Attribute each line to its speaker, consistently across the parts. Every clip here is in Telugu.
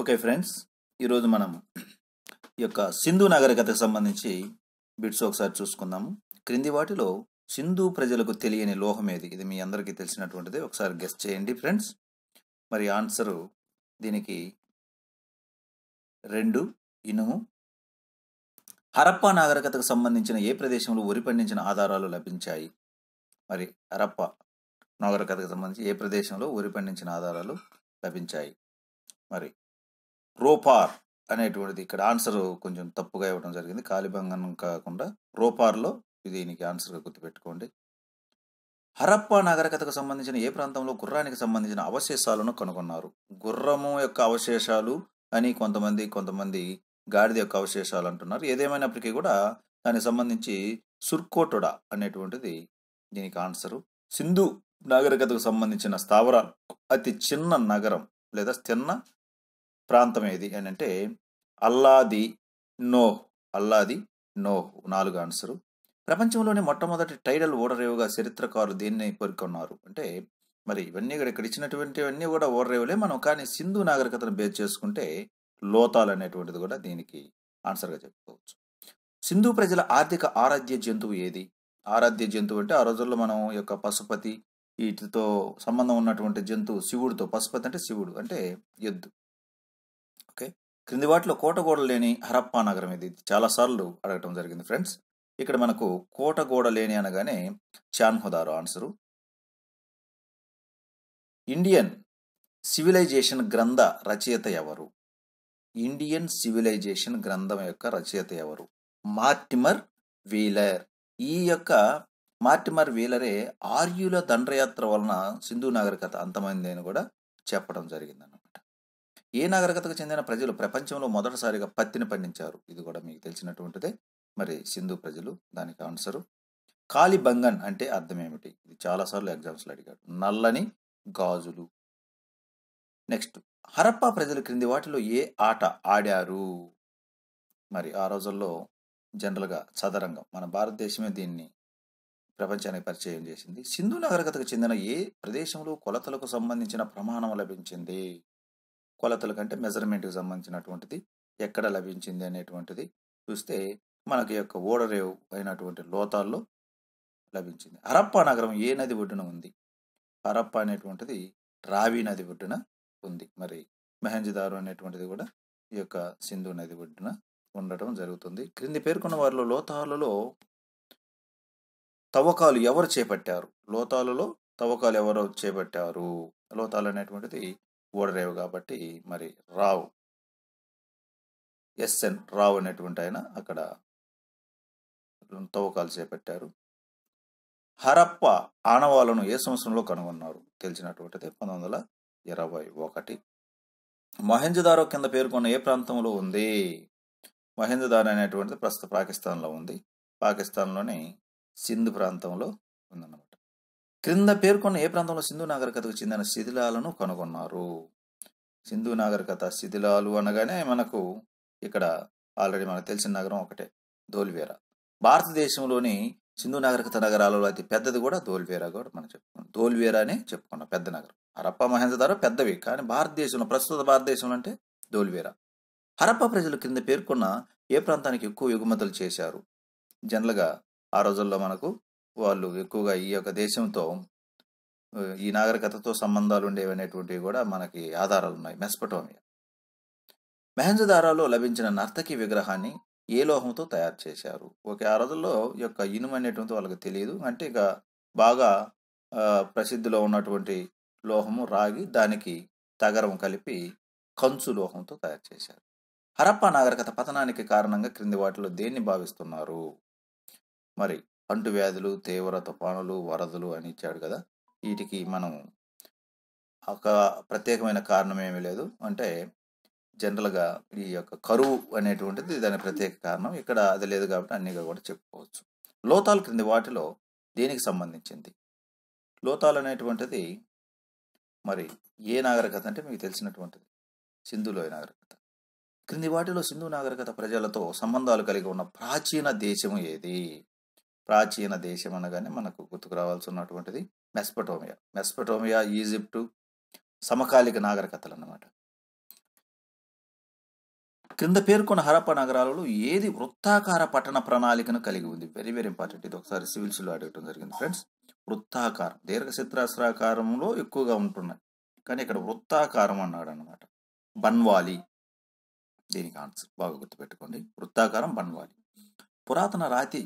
Speaker 1: ఓకే ఫ్రెండ్స్ ఈరోజు మనం ఈ యొక్క సింధు నాగరికతకు సంబంధించి బిట్స్ ఒకసారి చూసుకుందాము క్రింది వాటిలో సింధు ప్రజలకు తెలియని లోహం ఏది ఇది మీ అందరికీ తెలిసినటువంటిది ఒకసారి గెస్ట్ చేయండి ఫ్రెండ్స్ మరి ఆన్సరు దీనికి రెండు ఇనుము హరప్ప నాగరికతకు సంబంధించిన ఏ ప్రదేశంలో ఉరి పండించిన ఆధారాలు లభించాయి మరి హరప్ప నాగరికతకు సంబంధించి ఏ ప్రదేశంలో ఉరి పండించిన ఆధారాలు లభించాయి మరి రోపార్ అనేటువంటిది ఇక్కడ ఆన్సర్ కొంచెం తప్పుగా ఇవ్వడం జరిగింది కాలిబంగన్ కాకుండా రోపార్లో ఇది దీనికి ఆన్సర్గా గుర్తుపెట్టుకోండి హరప్ప నాగరికతకు సంబంధించిన ఏ ప్రాంతంలో గుర్రానికి సంబంధించిన అవశేషాలను కనుగొన్నారు గుర్రము యొక్క అవశేషాలు అని కొంతమంది కొంతమంది గాడిద యొక్క అవశేషాలు అంటున్నారు ఏదేమైనప్పటికీ కూడా దానికి సంబంధించి సుర్కోటుడ అనేటువంటిది దీనికి ఆన్సరు సింధు నాగరికతకు సంబంధించిన స్థావరాలు అతి చిన్న నగరం లేదా చిన్న ప్రాంతం ఏది అని అంటే అల్లాది నో అల్లాది నో నాలుగు ఆన్సరు ప్రపంచంలోనే మొట్టమొదటి టైడల్ ఓడరేవుగా చరిత్రకారులు దీన్ని పేర్కొన్నారు అంటే మరి ఇవన్నీ కూడా ఇక్కడ ఇచ్చినటువంటివన్నీ కూడా ఓడరేవులే మనం కానీ సింధు నాగరికతను బేస్ చేసుకుంటే లోతాలు అనేటువంటిది కూడా దీనికి ఆన్సర్గా చెప్పుకోవచ్చు సింధు ప్రజల ఆర్థిక ఆరాధ్య జంతువు ఏది ఆరాధ్య జంతువు అంటే ఆ రోజుల్లో మనం యొక్క పశుపతి వీటితో సంబంధం ఉన్నటువంటి జంతువు శివుడితో పశుపతి అంటే శివుడు అంటే ఎద్దు క్రింది వాటిలో కోటగోడ లేని హరప్పా నగరం ఇది చాలాసార్లు అడగటం జరిగింది ఫ్రెండ్స్ ఇక్కడ మనకు కోటగోడ లేని అనగానే చాన్హుదారు ఆన్సరు ఇండియన్ సివిలైజేషన్ గ్రంథ రచయిత ఎవరు ఇండియన్ సివిలైజేషన్ గ్రంథం యొక్క రచయిత ఎవరు మార్టిమర్ వీలర్ ఈ యొక్క మార్టిమర్ వీలరే ఆర్యుల దండయాత్ర వలన సింధు నాగరికత అంతమైంది కూడా చెప్పడం జరిగిందన్న ఏ నాగరికతకు చెందిన ప్రజలు ప్రపంచంలో మొదటిసారిగా పత్తిని పండించారు ఇది కూడా మీకు తెలిసినటువంటిదే మరి సింధు ప్రజలు దానికి ఆన్సరు బంగన్ అంటే అర్థం ఏమిటి ఇది చాలాసార్లు ఎగ్జామ్స్లో అడిగాడు నల్లని గాజులు నెక్స్ట్ హరప్పా ప్రజలు క్రింది వాటిలో ఏ ఆట ఆడారు మరి ఆ రోజుల్లో జనరల్గా చదరంగం మన భారతదేశమే దీన్ని ప్రపంచానికి పరిచయం చేసింది సింధు నాగరికతకు చెందిన ఏ ప్రదేశంలో కొలతలకు సంబంధించిన ప్రమాణం లభించింది కొలతల కంటే మెజర్మెంట్కి సంబంధించినటువంటిది ఎక్కడ లభించింది అనేటువంటిది చూస్తే మనకి యొక్క ఓడరేవు అయినటువంటి లోతాల్లో లభించింది హరప్ప నగరం ఏ నది ఒడ్డున ఉంది హరప్ప అనేటువంటిది రావి నది ఒడ్డున ఉంది మరి మెహంజిదారు అనేటువంటిది కూడా ఈ యొక్క సింధు నది ఒడ్డున ఉండటం జరుగుతుంది క్రింది పేర్కొన్న వారిలో లోతాలలో తవ్వకాలు ఎవరు చేపట్టారు లోతాలలో తవ్వకాలు ఎవరు చేపట్టారు లోతాలు అనేటువంటిది ఓడరేవు కాబట్టి మరి రావు ఎస్ఎన్ రావు అనేటువంటి ఆయన అక్కడ తవ్వకాలు చేపట్టారు హరప్ప ఆనవాలను ఏ సంవత్సరంలో కనుగొన్నారు తెలిసినటువంటిది పంతొమ్మిది వందల ఇరవై ఒకటి మహేంద్రదారో కింద పేర్కొన్న ఏ ప్రాంతంలో ఉంది మహేంద్రదారి అనేటువంటిది ప్రస్తుత పాకిస్తాన్లో ఉంది పాకిస్తాన్లోని సింధు ప్రాంతంలో ఉందన్నమాట క్రింద పేర్కొన్న ఏ ప్రాంతంలో సింధు నాగరికతకు చెందిన శిథిలాలను కనుగొన్నారు సింధు నాగరికత శిథిలాలు అనగానే మనకు ఇక్కడ ఆల్రెడీ మనకు తెలిసిన నగరం ఒకటే ధోల్వేర భారతదేశంలోని సింధు నాగరికత నగరాలలో అతి పెద్దది కూడా ధోల్వేరా కూడా మనం చెప్పుకున్నాం ధోల్వేరా అని చెప్పుకున్నాం పెద్ద నగరం హరప్ప మహేంద్రదారు పెద్దవి కానీ భారతదేశంలో ప్రస్తుత భారతదేశంలో అంటే ధోల్వేరా హరప్ప ప్రజలు కింద పేర్కొన్న ఏ ప్రాంతానికి ఎక్కువ ఎగుమతులు చేశారు జనరల్గా ఆ రోజుల్లో మనకు వాళ్ళు ఎక్కువగా ఈ యొక్క దేశంతో ఈ నాగరికతతో సంబంధాలు ఉండేవి అనేటువంటివి కూడా మనకి ఆధారాలు ఉన్నాయి మెస్పటోమియా మెహంజదారాలో లభించిన నర్తకి విగ్రహాన్ని ఏ లోహంతో తయారు చేశారు ఒకే ఆ రోజుల్లో యొక్క ఇనుము అనేటువంటి వాళ్ళకి తెలియదు అంటే ఇక బాగా ప్రసిద్ధిలో ఉన్నటువంటి లోహము రాగి దానికి తగరం కలిపి కంచు లోహంతో తయారు చేశారు హరప్ప నాగరికత పతనానికి కారణంగా క్రింది వాటిలో దేన్ని భావిస్తున్నారు మరి అంటువ్యాధులు తీవ్ర తుఫానులు వరదలు అని ఇచ్చాడు కదా వీటికి మనం ఒక ప్రత్యేకమైన కారణం ఏమి లేదు అంటే జనరల్గా ఈ యొక్క కరువు అనేటువంటిది దాని ప్రత్యేక కారణం ఇక్కడ అది లేదు కాబట్టి అన్నిగా కూడా చెప్పుకోవచ్చు లోతాలు క్రింది వాటిలో దేనికి సంబంధించింది లోతాలు అనేటువంటిది మరి ఏ నాగరికత అంటే మీకు తెలిసినటువంటిది సింధులో నాగరికత క్రింది వాటిలో సింధు నాగరికత ప్రజలతో సంబంధాలు కలిగి ఉన్న ప్రాచీన దేశం ఏది ప్రాచీన దేశం అనగానే మనకు గుర్తుకు రావాల్సి ఉన్నటువంటిది మెస్పటోమియా మెస్పటోమియా ఈజిప్టు సమకాలిక నాగరికతలు అన్నమాట క్రింద పేర్కొన్న హరప్ప నగరాలలో ఏది వృత్తాకార పట్టణ ప్రణాళికను కలిగి ఉంది వెరీ వెరీ ఇంపార్టెంట్ ఇది ఒకసారి సివిల్స్లో అడగటం జరిగింది ఫ్రెండ్స్ వృత్తాకారం దీర్ఘచిత్రాశ్రాకారంలో ఎక్కువగా ఉంటున్నాయి కానీ ఇక్కడ వృత్తాకారం అన్నాడు అనమాట బన్వాలి దీనికి ఆన్సర్ బాగా గుర్తుపెట్టుకోండి వృత్తాకారం బన్వాలి పురాతన రాతి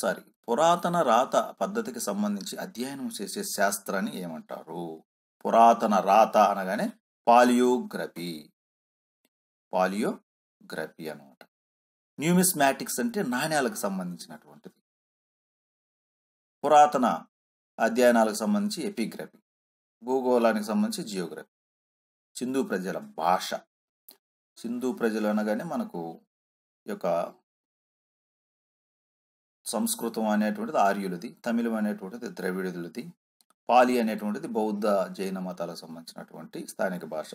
Speaker 1: సారీ పురాతన రాత పద్ధతికి సంబంధించి అధ్యయనం చేసే శాస్త్రాన్ని ఏమంటారు పురాతన రాత అనగానే పాలియోగ్రఫీ పాలియోగ్రఫీ అనమాట న్యూమిస్మాటిక్స్ అంటే నాణ్యాలకు సంబంధించినటువంటిది పురాతన అధ్యయనాలకు సంబంధించి ఎపిగ్రఫీ భూగోళానికి సంబంధించి జియోగ్రఫీ సింధు ప్రజల భాష సింధు ప్రజలు అనగానే మనకు యొక్క సంస్కృతం అనేటువంటిది ఆర్యులది తమిళం అనేటువంటిది ద్రవిడులది పాలి అనేటువంటిది బౌద్ధ జైన మతాలకు సంబంధించినటువంటి స్థానిక భాష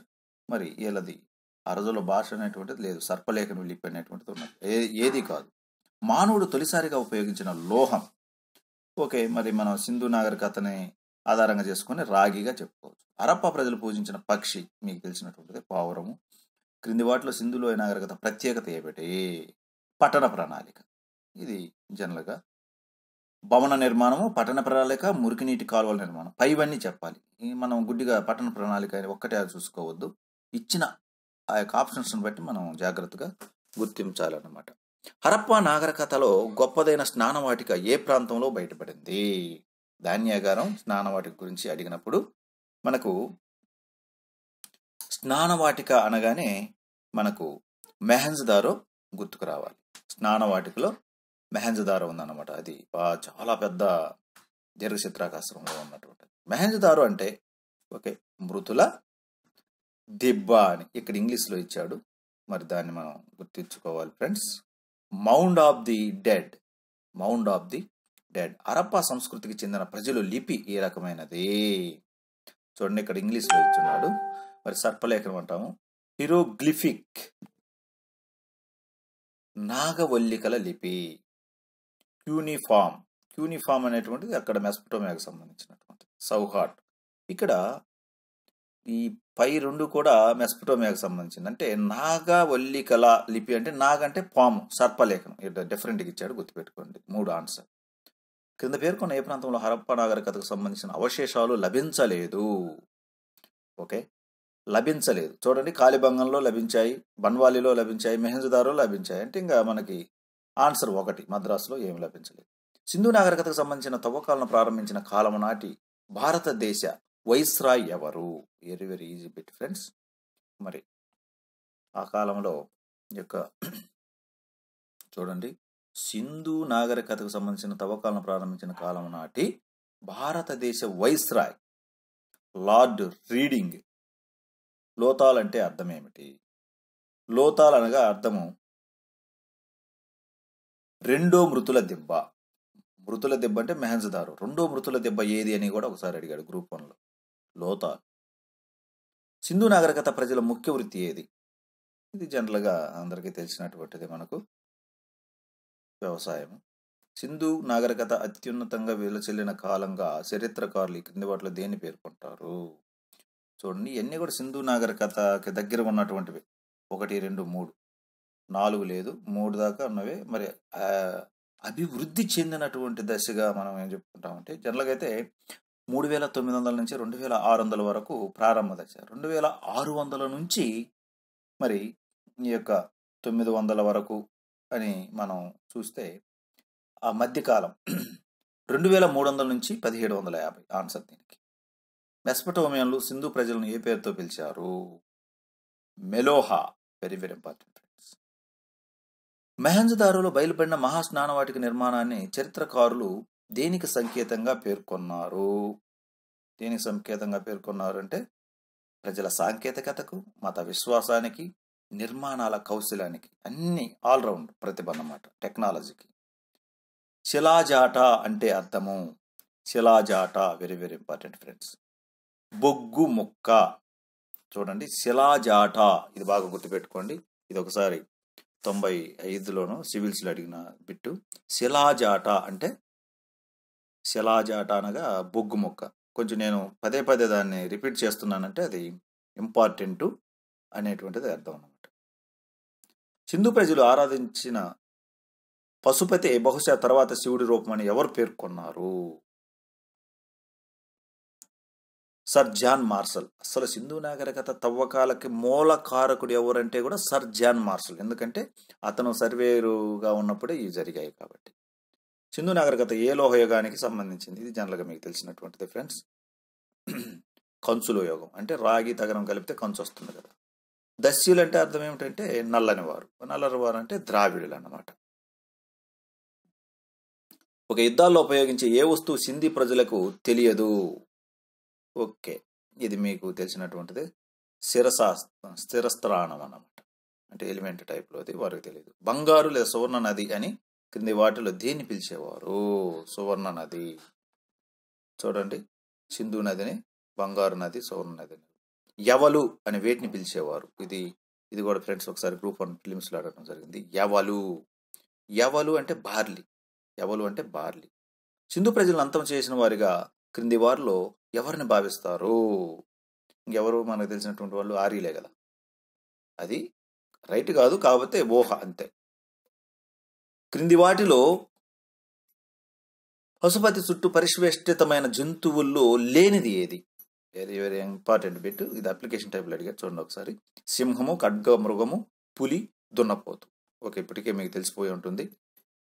Speaker 1: మరి వీళ్ళది అరజుల భాష అనేటువంటిది లేదు సర్పలేఖను లిపి అనేటువంటిది ఉన్నది ఏ ఏది కాదు మానవుడు తొలిసారిగా ఉపయోగించిన లోహం ఓకే మరి మనం సింధు నాగరికతని ఆధారంగా చేసుకుని రాగిగా చెప్పుకోవచ్చు అరప్ప ప్రజలు పూజించిన పక్షి మీకు తెలిసినటువంటిది పావురము క్రింది వాటిలో సింధులో నాగరికత ప్రత్యేకత ఏమిటి పట్టణ ప్రణాళిక ఇది జనరల్గా భవన నిర్మాణము పట్టణ ప్రణాళిక మురికినీటి కాలువల నిర్మాణం పైవన్నీ చెప్పాలి మనం గుడ్డిగా పట్టణ ప్రణాళిక ఒక్కటే చూసుకోవద్దు ఇచ్చిన ఆ యొక్క ఆప్షన్స్ని బట్టి మనం జాగ్రత్తగా గుర్తించాలన్నమాట హరప్ప నాగరికతలో గొప్పదైన స్నానవాటిక ఏ ప్రాంతంలో బయటపడింది ధాన్యాగారం స్నానవాటిక గురించి అడిగినప్పుడు మనకు స్నానవాటిక అనగానే మనకు మెహన్జ్దారో గుర్తుకు రావాలి స్నానవాటికలో ఉంది ఉందన్నమాట అది చాలా పెద్ద దీర్ఘచిత్రాకాశంలో ఉన్నటువంటి మెహంజదారు అంటే ఓకే మృతుల దిబ్బ అని ఇక్కడ ఇంగ్లీష్లో ఇచ్చాడు మరి దాన్ని మనం గుర్తించుకోవాలి friends mound of the dead mound of the dead Harappa సంస్కృతికి చెందిన ప్రజలు లిపి ఏ రకమైనది చూడండి ఇక్కడ ఇంగ్లీష్లో ఇచ్చున్నాడు మరి సర్పలేఖనం అంటాము హిరోగ్లిఫిక్ నాగవల్లికల లిపి క్యూనిఫామ్ క్యూనిఫామ్ అనేటువంటిది అక్కడ మెస్పటోమియాకు సంబంధించినటువంటి సౌహాట్ ఇక్కడ ఈ పై రెండు కూడా మెస్పటోమియాకు సంబంధించింది అంటే నాగవల్లికల లిపి అంటే నాగంటే పాము సర్పలేఖనం డిఫరెంట్గా ఇచ్చాడు గుర్తుపెట్టుకోండి మూడు ఆన్సర్ క్రింద పేర్కొన్న ఏ ప్రాంతంలో హరప్ప నాగరికతకు సంబంధించిన అవశేషాలు లభించలేదు ఓకే లభించలేదు చూడండి కాలిబంగంలో లభించాయి బన్వాలీలో లభించాయి మెహంజదారులో లభించాయి అంటే ఇంకా మనకి ఆన్సర్ ఒకటి మద్రాసులో ఏమి లభించలేదు సింధు నాగరికతకు సంబంధించిన తవ్వకాలను ప్రారంభించిన కాలం నాటి భారతదేశ వైస్రాయ్ ఎవరు very very easy bit friends మరి ఆ కాలంలో యొక్క చూడండి సింధు నాగరికతకు సంబంధించిన తవ్వకాలను ప్రారంభించిన కాలం నాటి భారతదేశ వైస్రాయ్ లార్డ్ రీడింగ్ లోతాల్ అంటే అర్థం ఏమిటి లోతాల్ అనగా అర్థము రెండో మృతుల దెబ్బ మృతుల దెబ్బ అంటే మెహంజదారు రెండో మృతుల దెబ్బ ఏది అని కూడా ఒకసారి అడిగాడు గ్రూప్ వన్లో లోతా సింధు నాగరికత ప్రజల ముఖ్య వృత్తి ఏది ఇది జనరల్గా అందరికీ తెలిసినటువంటిది మనకు వ్యవసాయం సింధు నాగరికత అత్యున్నతంగా చెల్లిన కాలంగా చరిత్రకారులు ఈ క్రింది వాటిలో దేన్ని పేర్కొంటారు చూడండి ఇవన్నీ కూడా సింధు నాగరికతకి దగ్గర ఉన్నటువంటివి ఒకటి రెండు మూడు నాలుగు లేదు మూడు దాకా ఉన్నవి మరి అభివృద్ధి చెందినటువంటి దశగా మనం ఏం చెప్పుకుంటామంటే జనరల్గా అయితే మూడు వేల తొమ్మిది వందల నుంచి రెండు వేల ఆరు వందల వరకు ప్రారంభ దశ రెండు వేల ఆరు వందల నుంచి మరి ఈ యొక్క తొమ్మిది వందల వరకు అని మనం చూస్తే ఆ మధ్యకాలం రెండు వేల మూడు వందల నుంచి పదిహేడు వందల యాభై ఆన్సర్ దీనికి మెస్పటోమియన్లు సింధు ప్రజలను ఏ పేరుతో పిలిచారు మెలోహా వెరీ వెరీ ఇంపార్టెంట్ మెహంజదారులు బయలుపడిన మహాస్నానవాటిక నిర్మాణాన్ని చరిత్రకారులు దేనికి సంకేతంగా పేర్కొన్నారు దేనికి సంకేతంగా పేర్కొన్నారు అంటే ప్రజల సాంకేతికతకు మత విశ్వాసానికి నిర్మాణాల కౌశలానికి అన్ని ఆల్రౌండ్ ప్రతిభ అన్నమాట టెక్నాలజీకి శిలాజాట అంటే అర్థము శిలాజాట వెరీ వెరీ ఇంపార్టెంట్ ఫ్రెండ్స్ బొగ్గు ముక్క చూడండి శిలాజాట ఇది బాగా గుర్తుపెట్టుకోండి ఇది ఒకసారి తొంభై ఐదులోనో సివిల్స్లో అడిగిన బిట్టు శిలాజాట అంటే శిలాజాట అనగా బొగ్గు మొక్క కొంచెం నేను పదే పదే దాన్ని రిపీట్ చేస్తున్నానంటే అది ఇంపార్టెంటు అనేటువంటిది అర్థం అనమాట సింధు ప్రజలు ఆరాధించిన పశుపతి బహుశా తర్వాత శివుడి రూపం అని ఎవరు పేర్కొన్నారు సర్ జాన్ మార్సల్ అసలు సింధు నాగరికత తవ్వకాలకి మూల కారకుడు ఎవరంటే కూడా సర్ జాన్ మార్సల్ ఎందుకంటే అతను సర్వేరుగా ఉన్నప్పుడే ఇవి జరిగాయి కాబట్టి సింధు నాగరికత ఏ లోహయోగానికి సంబంధించింది ఇది జనరల్గా మీకు తెలిసినటువంటిది ఫ్రెండ్స్ కంచుల యోగం అంటే రాగి తగరం కలిపితే కంచు వస్తుంది కదా దస్యులు అంటే అర్థం ఏమిటంటే నల్లని వారు నల్లని వారు అంటే ద్రావిడులు అన్నమాట ఒక యుద్ధాల్లో ఉపయోగించే ఏ వస్తువు సింధీ ప్రజలకు తెలియదు ఓకే ఇది మీకు తెలిసినటువంటిది స్థిరసా స్థిరస్త్రాణం అన్నమాట అంటే ఎలిమెంట్ టైప్లోది వారికి తెలియదు బంగారు లేదా సువర్ణ నది అని కింది వాటిలో దేన్ని పిలిచేవారు సువర్ణ నది చూడండి సింధు నదిని బంగారు నది సువర్ణ నదిని యవలు అని వేటిని పిలిచేవారు ఇది ఇది కూడా ఫ్రెండ్స్ ఒకసారి గ్రూప్ వన్ ఫిలిమ్స్లో ఆడటం జరిగింది యవలు యవలు అంటే బార్లీ యవలు అంటే బార్లీ సింధు ప్రజలను అంతం చేసిన వారిగా క్రింది వారిలో ఎవరిని భావిస్తారు ఇంకెవరు మనకు తెలిసినటువంటి వాళ్ళు ఆర్యలే కదా అది రైట్ కాదు కాకపోతే ఊహ అంతే క్రింది వాటిలో పశుపతి చుట్టూ పరిశ్వేష్టితమైన జంతువుల్లో లేనిది ఏది వెరీ వెరీ ఇంపార్టెంట్ బిట్ ఇది అప్లికేషన్ టైప్లో అడిగారు చూడండి ఒకసారి సింహము ఖడ్గ మృగము పులి దున్నపోతు ఓకే ఇప్పటికే మీకు తెలిసిపోయి ఉంటుంది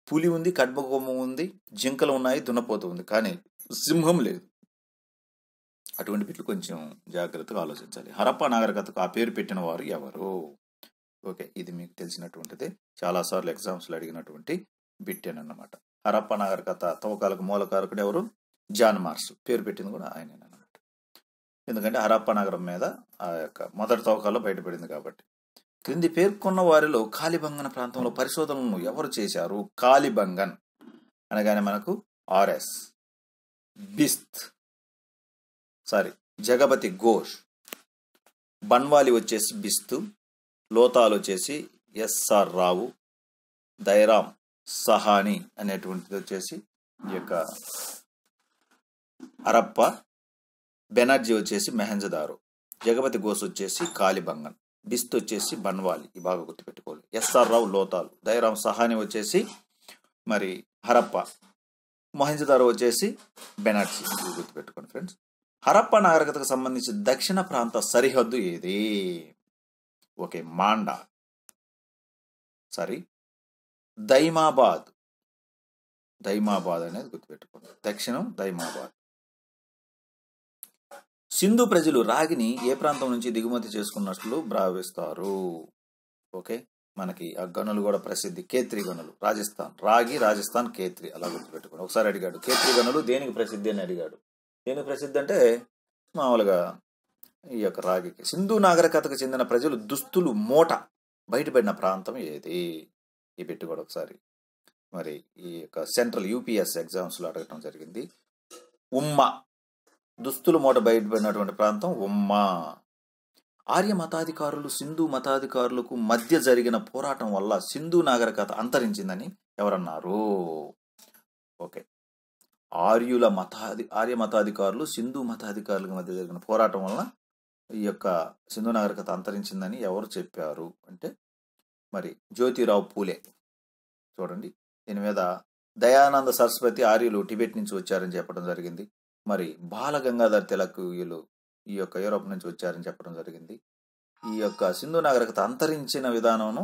Speaker 1: పులి ఉంది ఖడ్గము ఉంది జింకలు ఉన్నాయి దున్నపోతు ఉంది కానీ సింహం లేదు అటువంటి పిట్లు కొంచెం జాగ్రత్తగా ఆలోచించాలి హరప్ప నాగరికతకు ఆ పేరు పెట్టిన వారు ఎవరు ఓకే ఇది మీకు తెలిసినటువంటిది చాలాసార్లు ఎగ్జామ్స్లో అడిగినటువంటి బిట్టెన్ అన్నమాట హరప్ప నాగరికత తవ్వకాలకు మూలకారకుడు ఎవరు జాన్ మార్స్ పేరు పెట్టింది కూడా ఆయనే అనమాట ఎందుకంటే హరప్ప నగరం మీద ఆ యొక్క మొదటి తవ్వకాల్లో బయటపడింది కాబట్టి క్రింది పేర్కొన్న వారిలో కాలిబంగన్ ప్రాంతంలో పరిశోధనలను ఎవరు చేశారు కాలిబంగన్ అనగానే మనకు ఆర్ఎస్ బిస్త్ సారీ జగపతి ఘోష్ బన్వాలి వచ్చేసి బిస్తు లోతాలు వచ్చేసి ఎస్ఆర్ రావు దైరామ్ సహాని అనేటువంటిది వచ్చేసి ఈ యొక్క అరప్ప బెనర్జీ వచ్చేసి మెహంజదారు జగపతి ఘోష్ వచ్చేసి కాలిబంగన్ బిస్త్ వచ్చేసి బన్వాలి ఈ బాగా గుర్తుపెట్టుకోవాలి ఎస్ఆర్ రావు లోతాలు దైరామ్ సహాని వచ్చేసి మరి హరప్ప మొహంజదారో వచ్చేసి బెనార్జీ గుర్తుపెట్టుకోండి ఫ్రెండ్స్ హరప్ప నాగరికతకు సంబంధించి దక్షిణ ప్రాంత సరిహద్దు ఏది ఓకే మాండా సారీ దైమాబాద్ దైమాబాద్ అనేది గుర్తుపెట్టుకోండి దక్షిణం దైమాబాద్ సింధు ప్రజలు రాగిని ఏ ప్రాంతం నుంచి దిగుమతి చేసుకున్నట్లు భావిస్తారు ఓకే మనకి ఆ గనులు కూడా ప్రసిద్ధి కేత్రి గనులు రాజస్థాన్ రాగి రాజస్థాన్ కేత్రి అలా గుర్తుపెట్టుకోండి ఒకసారి అడిగాడు కేత్రి గనులు దేనికి ప్రసిద్ధి అని అడిగాడు దేనికి ప్రసిద్ధి అంటే మామూలుగా ఈ యొక్క రాగికి సింధు నాగరికతకు చెందిన ప్రజలు దుస్తులు మూట బయటపడిన ప్రాంతం ఏది ఈ పెట్టుకోడు ఒకసారి మరి ఈ యొక్క సెంట్రల్ యూపీఎస్ ఎగ్జామ్స్లో అడగటం జరిగింది ఉమ్మ దుస్తులు మూట బయటపడినటువంటి ప్రాంతం ఉమ్మ ఆర్య మతాధికారులు సింధు మతాధికారులకు మధ్య జరిగిన పోరాటం వల్ల సింధు నాగరికత అంతరించిందని ఎవరన్నారు ఓకే ఆర్యుల మతాధి ఆర్య మతాధికారులు సింధు మతాధికారుల మధ్య జరిగిన పోరాటం వలన ఈ యొక్క సింధు నాగరికత అంతరించిందని ఎవరు చెప్పారు అంటే మరి జ్యోతిరావు పూలే చూడండి దీని మీద దయానంద సరస్వతి ఆర్యులు టిబెట్ నుంచి వచ్చారని చెప్పడం జరిగింది మరి బాల గంగాధర్ తిలక్ వీళ్ళు ఈ యొక్క యూరోప్ నుంచి వచ్చారని చెప్పడం జరిగింది ఈ యొక్క సింధు నాగరికత అంతరించిన విధానమును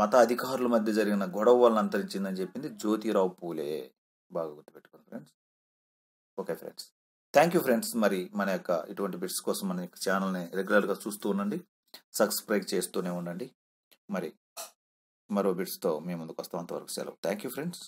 Speaker 1: మత అధికారుల మధ్య జరిగిన గొడవ వలన అంతరించిందని చెప్పింది జ్యోతిరావు పూలే బాగా గుర్తుపెట్టుకోండి friends okay friends thank you friends మరి మన యొక్క ఇటువంటి బిట్స్ కోసం మన యొక్క ఛానల్ని రెగ్యులర్గా చూస్తూ ఉండండి సబ్స్క్రైబ్ చేస్తూనే ఉండండి మరి మరో బిట్స్తో మేము ముందుకు వస్తాం అంతవరకు సెలవు థ్యాంక్ యూ ఫ్రెండ్స్